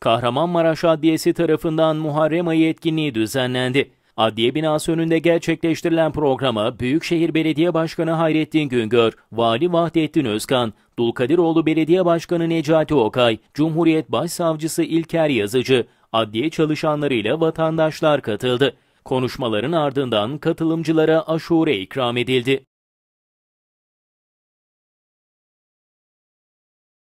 Kahramanmaraş Adliyesi tarafından Muharrem ayı etkinliği düzenlendi. Adliye binası önünde gerçekleştirilen programa Büyükşehir Belediye Başkanı Hayrettin Güngör, Vali Vahdettin Özkan, Dulkadiroğlu Belediye Başkanı Necati Okay, Cumhuriyet Başsavcısı İlker Yazıcı, adliye çalışanlarıyla vatandaşlar katıldı. Konuşmaların ardından katılımcılara aşure ikram edildi.